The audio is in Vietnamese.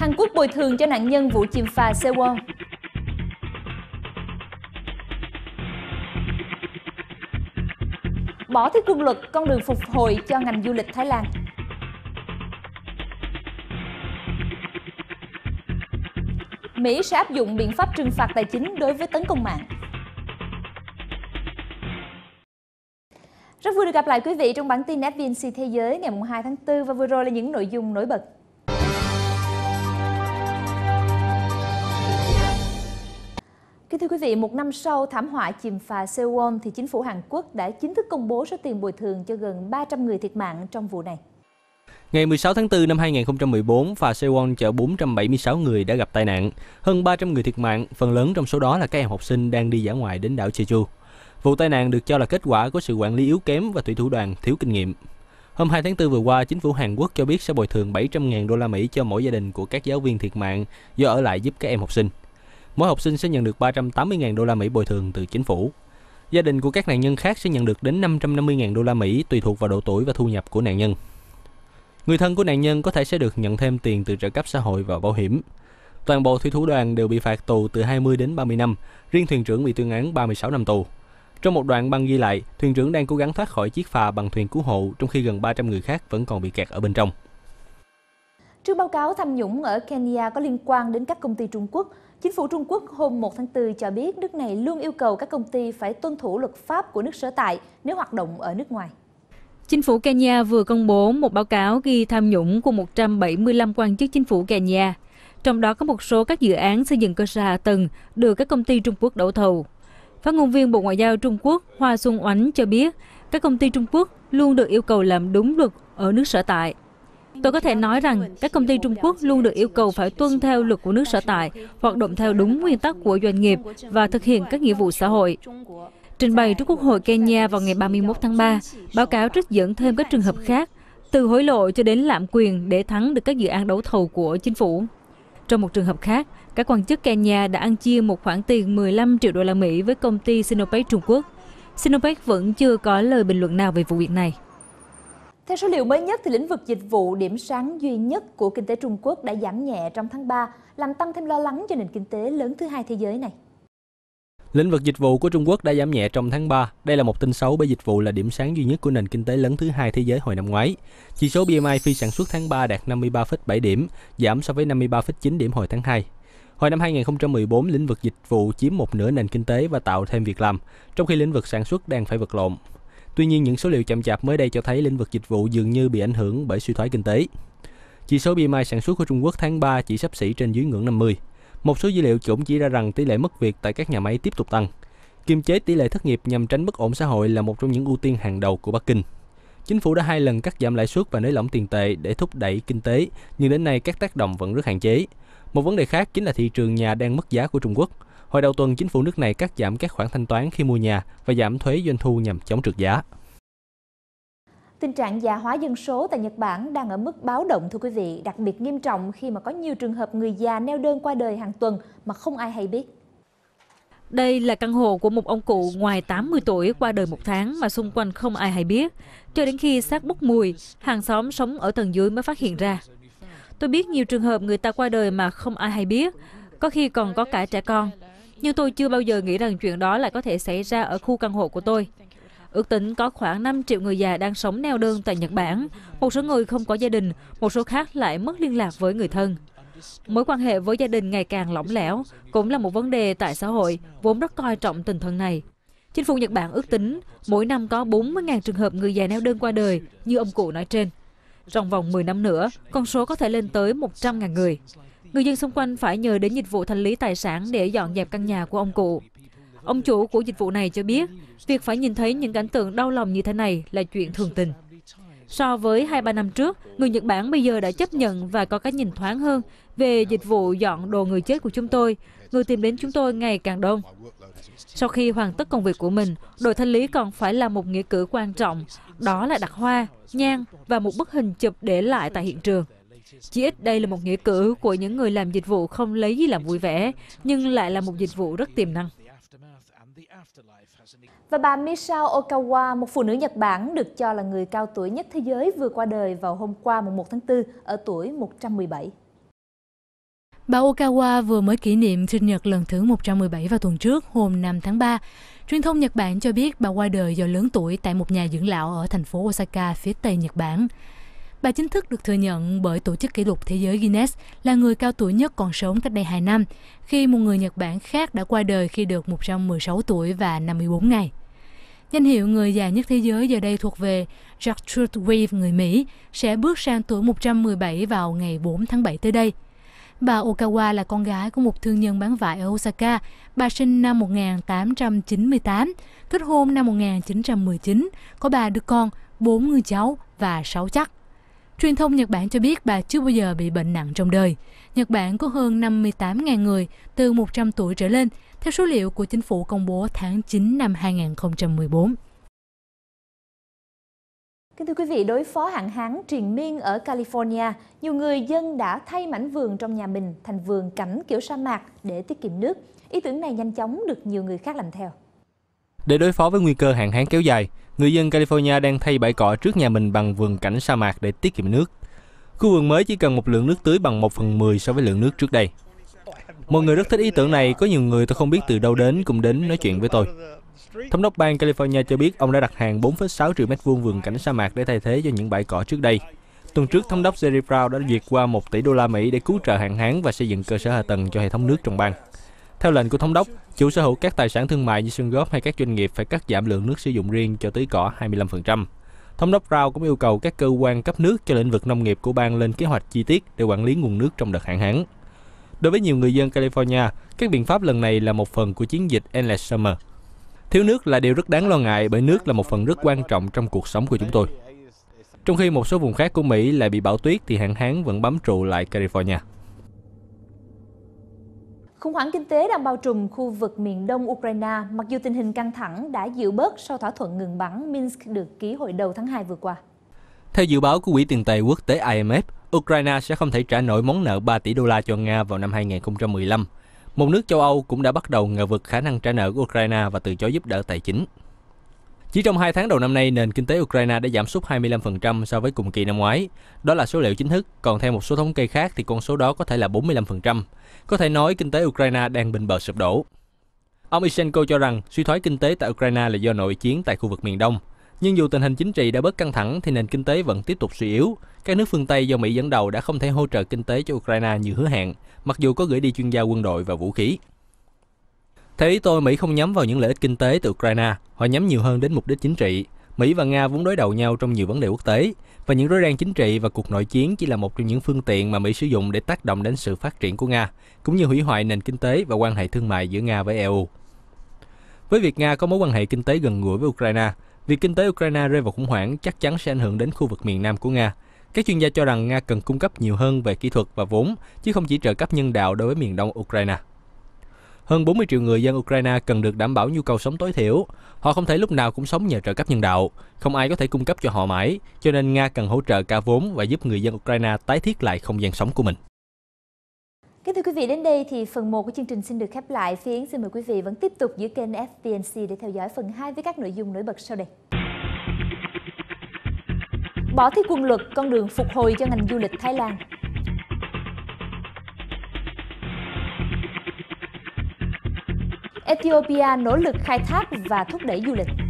Hàn Quốc bồi thường cho nạn nhân vụ chìm phà Sewon. Bỏ thiết quân luật con đường phục hồi cho ngành du lịch Thái Lan. Mỹ sẽ áp dụng biện pháp trừng phạt tài chính đối với tấn công mạng. Rất vui được gặp lại quý vị trong bản tin FVNC Thế giới ngày 2 tháng 4 và vừa rồi là những nội dung nổi bật thưa quý vị, một năm sau thảm họa chìm phà Sewon thì chính phủ Hàn Quốc đã chính thức công bố số tiền bồi thường cho gần 300 người thiệt mạng trong vụ này. Ngày 16 tháng 4 năm 2014, phà Sewon chở 476 người đã gặp tai nạn, hơn 300 người thiệt mạng, phần lớn trong số đó là các em học sinh đang đi dã ngoại đến đảo Jeju. Vụ tai nạn được cho là kết quả của sự quản lý yếu kém và thủy thủ đoàn thiếu kinh nghiệm. Hôm 2 tháng 4 vừa qua, chính phủ Hàn Quốc cho biết sẽ bồi thường 700.000 đô la Mỹ cho mỗi gia đình của các giáo viên thiệt mạng do ở lại giúp các em học sinh. Mỗi học sinh sẽ nhận được 380.000 đô la Mỹ bồi thường từ chính phủ. Gia đình của các nạn nhân khác sẽ nhận được đến 550.000 đô la Mỹ tùy thuộc vào độ tuổi và thu nhập của nạn nhân. Người thân của nạn nhân có thể sẽ được nhận thêm tiền từ trợ cấp xã hội và bảo hiểm. Toàn bộ thủy thủ đoàn đều bị phạt tù từ 20 đến 30 năm, riêng thuyền trưởng bị tuyên án 36 năm tù. Trong một đoạn băng ghi lại, thuyền trưởng đang cố gắng thoát khỏi chiếc phà bằng thuyền cứu hộ trong khi gần 300 người khác vẫn còn bị kẹt ở bên trong. Trước báo cáo tham nhũng ở Kenya có liên quan đến các công ty Trung Quốc, Chính phủ Trung Quốc hôm 1 tháng 4 cho biết nước này luôn yêu cầu các công ty phải tuân thủ luật pháp của nước sở tại nếu hoạt động ở nước ngoài. Chính phủ Kenya vừa công bố một báo cáo ghi tham nhũng của 175 quan chức chính phủ Kenya, trong đó có một số các dự án xây dựng cơ sở hạ tầng được các công ty Trung Quốc đấu thầu. Phát ngôn viên Bộ Ngoại giao Trung Quốc Hoa Xuân Oánh cho biết, các công ty Trung Quốc luôn được yêu cầu làm đúng luật ở nước sở tại. Tôi có thể nói rằng các công ty Trung Quốc luôn được yêu cầu phải tuân theo luật của nước sở tại, hoạt động theo đúng nguyên tắc của doanh nghiệp và thực hiện các nghĩa vụ xã hội. Trình bày trước Quốc hội Kenya vào ngày 31 tháng 3, báo cáo trích dẫn thêm các trường hợp khác, từ hối lộ cho đến lạm quyền để thắng được các dự án đấu thầu của chính phủ. Trong một trường hợp khác, các quan chức Kenya đã ăn chia một khoản tiền 15 triệu đô la Mỹ với công ty Sinopec Trung Quốc. Sinopec vẫn chưa có lời bình luận nào về vụ việc này. Theo số liệu mới nhất, thì lĩnh vực dịch vụ điểm sáng duy nhất của kinh tế Trung Quốc đã giảm nhẹ trong tháng 3, làm tăng thêm lo lắng cho nền kinh tế lớn thứ hai thế giới này. Lĩnh vực dịch vụ của Trung Quốc đã giảm nhẹ trong tháng 3. Đây là một tin xấu bởi dịch vụ là điểm sáng duy nhất của nền kinh tế lớn thứ hai thế giới hồi năm ngoái. Chỉ số PMI phi sản xuất tháng 3 đạt 53,7 điểm, giảm so với 53,9 điểm hồi tháng 2. Hồi năm 2014, lĩnh vực dịch vụ chiếm một nửa nền kinh tế và tạo thêm việc làm, trong khi lĩnh vực sản xuất đang phải vật lộn. Tuy nhiên, những số liệu chậm chạp mới đây cho thấy lĩnh vực dịch vụ dường như bị ảnh hưởng bởi suy thoái kinh tế. Chỉ số PMI sản xuất của Trung Quốc tháng 3 chỉ sắp xỉ trên dưới ngưỡng 50. Một số dữ liệu cũng chỉ ra rằng tỷ lệ mất việc tại các nhà máy tiếp tục tăng. Kiềm chế tỷ lệ thất nghiệp nhằm tránh bất ổn xã hội là một trong những ưu tiên hàng đầu của Bắc Kinh. Chính phủ đã hai lần cắt giảm lãi suất và nới lỏng tiền tệ để thúc đẩy kinh tế, nhưng đến nay các tác động vẫn rất hạn chế. Một vấn đề khác chính là thị trường nhà đang mất giá của Trung Quốc – Hồi đầu tuần, chính phủ nước này cắt giảm các khoản thanh toán khi mua nhà và giảm thuế doanh thu nhằm chống trượt giá. Tình trạng già hóa dân số tại Nhật Bản đang ở mức báo động thưa quý vị, đặc biệt nghiêm trọng khi mà có nhiều trường hợp người già neo đơn qua đời hàng tuần mà không ai hay biết. Đây là căn hộ của một ông cụ ngoài 80 tuổi qua đời một tháng mà xung quanh không ai hay biết. Cho đến khi xác bốc mùi, hàng xóm sống ở tầng dưới mới phát hiện ra. Tôi biết nhiều trường hợp người ta qua đời mà không ai hay biết, có khi còn có cả trẻ con nhưng tôi chưa bao giờ nghĩ rằng chuyện đó lại có thể xảy ra ở khu căn hộ của tôi. Ước tính có khoảng 5 triệu người già đang sống neo đơn tại Nhật Bản, một số người không có gia đình, một số khác lại mất liên lạc với người thân. Mối quan hệ với gia đình ngày càng lỏng lẻo cũng là một vấn đề tại xã hội vốn rất coi trọng tình thân này. Chính phủ Nhật Bản ước tính mỗi năm có 40.000 trường hợp người già neo đơn qua đời như ông cụ nói trên. Trong vòng 10 năm nữa, con số có thể lên tới 100.000 người. Người dân xung quanh phải nhờ đến dịch vụ thanh lý tài sản để dọn dẹp căn nhà của ông cụ. Ông chủ của dịch vụ này cho biết, việc phải nhìn thấy những cảnh tượng đau lòng như thế này là chuyện thường tình. So với 2-3 năm trước, người Nhật Bản bây giờ đã chấp nhận và có cái nhìn thoáng hơn về dịch vụ dọn đồ người chết của chúng tôi. Người tìm đến chúng tôi ngày càng đông. Sau khi hoàn tất công việc của mình, đội thanh lý còn phải làm một nghĩa cử quan trọng, đó là đặt hoa, nhang và một bức hình chụp để lại tại hiện trường. Chỉ ít đây là một nghĩa cử của những người làm dịch vụ không lấy gì làm vui vẻ, nhưng lại là một dịch vụ rất tiềm năng. Và bà Michao Okawa, một phụ nữ Nhật Bản được cho là người cao tuổi nhất thế giới vừa qua đời vào hôm qua 1 tháng 4 ở tuổi 117. Bà Okawa vừa mới kỷ niệm sinh nhật lần thứ 117 vào tuần trước, hôm 5 tháng 3. Truyền thông Nhật Bản cho biết bà qua đời do lớn tuổi tại một nhà dưỡng lão ở thành phố Osaka, phía tây Nhật Bản. Bà chính thức được thừa nhận bởi Tổ chức Kỷ lục Thế giới Guinness là người cao tuổi nhất còn sống cách đây 2 năm, khi một người Nhật Bản khác đã qua đời khi được 116 tuổi và 54 ngày. Danh hiệu người già nhất thế giới giờ đây thuộc về Gertrude Reeve người Mỹ sẽ bước sang tuổi 117 vào ngày 4 tháng 7 tới đây. Bà Okawa là con gái của một thương nhân bán vải ở Osaka. Bà sinh năm 1898, kết hôn năm 1919, có ba đứa con, bốn người cháu và sáu chắc. Truyền thông Nhật Bản cho biết bà chưa bao giờ bị bệnh nặng trong đời. Nhật Bản có hơn 58.000 người từ 100 tuổi trở lên, theo số liệu của chính phủ công bố tháng 9 năm 2014. Kính thưa quý vị, đối phó hạn hán triền miên ở California, nhiều người dân đã thay mảnh vườn trong nhà mình thành vườn cảnh kiểu sa mạc để tiết kiệm nước. Ý tưởng này nhanh chóng được nhiều người khác làm theo. Để đối phó với nguy cơ hạn hán kéo dài, người dân California đang thay bãi cỏ trước nhà mình bằng vườn cảnh sa mạc để tiết kiệm nước. Khu vườn mới chỉ cần một lượng nước tưới bằng 1 phần 10 so với lượng nước trước đây. Mọi người rất thích ý tưởng này, có nhiều người tôi không biết từ đâu đến cũng đến nói chuyện với tôi. Thống đốc bang California cho biết ông đã đặt hàng 4,6 triệu mét vuông vườn cảnh sa mạc để thay thế cho những bãi cỏ trước đây. Tuần trước, thống đốc Jerry Brown đã duyệt qua 1 tỷ đô la Mỹ để cứu trợ hạn hán và xây dựng cơ sở hạ tầng cho hệ thống nước trong bang. Theo lệnh của thống đốc, chủ sở hữu các tài sản thương mại như sân góp hay các doanh nghiệp phải cắt giảm lượng nước sử dụng riêng cho tưới cỏ 25%. Thống đốc Rao cũng yêu cầu các cơ quan cấp nước cho lĩnh vực nông nghiệp của bang lên kế hoạch chi tiết để quản lý nguồn nước trong đợt hạn hán. Đối với nhiều người dân California, các biện pháp lần này là một phần của chiến dịch Endless Summer. Thiếu nước là điều rất đáng lo ngại bởi nước là một phần rất quan trọng trong cuộc sống của chúng tôi. Trong khi một số vùng khác của Mỹ lại bị bão tuyết thì hạn hán vẫn bám trụ lại California. Khủng hoảng kinh tế đang bao trùm khu vực miền đông Ukraine, mặc dù tình hình căng thẳng đã dịu bớt sau thỏa thuận ngừng bắn Minsk được ký hồi đầu tháng 2 vừa qua. Theo dự báo của Quỹ tiền tệ quốc tế IMF, Ukraine sẽ không thể trả nổi món nợ 3 tỷ đô la cho Nga vào năm 2015. Một nước châu Âu cũng đã bắt đầu ngờ vực khả năng trả nợ của Ukraine và từ chối giúp đỡ tài chính. Chỉ trong 2 tháng đầu năm nay, nền kinh tế Ukraine đã giảm sút 25% so với cùng kỳ năm ngoái. Đó là số liệu chính thức, còn theo một số thống kê khác thì con số đó có thể là 45%. Có thể nói kinh tế Ukraine đang bình bờ sụp đổ. Ông Isenko cho rằng suy thoái kinh tế tại Ukraine là do nội chiến tại khu vực miền Đông. Nhưng dù tình hình chính trị đã bớt căng thẳng thì nền kinh tế vẫn tiếp tục suy yếu. Các nước phương Tây do Mỹ dẫn đầu đã không thể hỗ trợ kinh tế cho Ukraine như hứa hẹn, mặc dù có gửi đi chuyên gia quân đội và vũ khí. Theo ý tôi, Mỹ không nhắm vào những lợi ích kinh tế từ Ukraine, họ nhắm nhiều hơn đến mục đích chính trị. Mỹ và Nga vốn đối đầu nhau trong nhiều vấn đề quốc tế, và những rối ren chính trị và cuộc nội chiến chỉ là một trong những phương tiện mà Mỹ sử dụng để tác động đến sự phát triển của Nga, cũng như hủy hoại nền kinh tế và quan hệ thương mại giữa Nga với EU. Với việc Nga có mối quan hệ kinh tế gần gũi với Ukraine, việc kinh tế Ukraine rơi vào khủng hoảng chắc chắn sẽ ảnh hưởng đến khu vực miền Nam của Nga. Các chuyên gia cho rằng Nga cần cung cấp nhiều hơn về kỹ thuật và vốn, chứ không chỉ trợ cấp nhân đạo đối với miền đông Ukraine. Hơn 40 triệu người dân Ukraine cần được đảm bảo nhu cầu sống tối thiểu. Họ không thể lúc nào cũng sống nhờ trợ cấp nhân đạo, không ai có thể cung cấp cho họ mãi, cho nên Nga cần hỗ trợ cả vốn và giúp người dân Ukraine tái thiết lại không gian sống của mình. Kính thưa quý vị, đến đây thì phần 1 của chương trình xin được khép lại. Phía Yến xin mời quý vị vẫn tiếp tục giữ kênh FPNC để theo dõi phần 2 với các nội dung nổi bật sau đây. Bỏ thi quân luật, con đường phục hồi cho ngành du lịch Thái Lan. Ethiopia nỗ lực khai thác và thúc đẩy du lịch.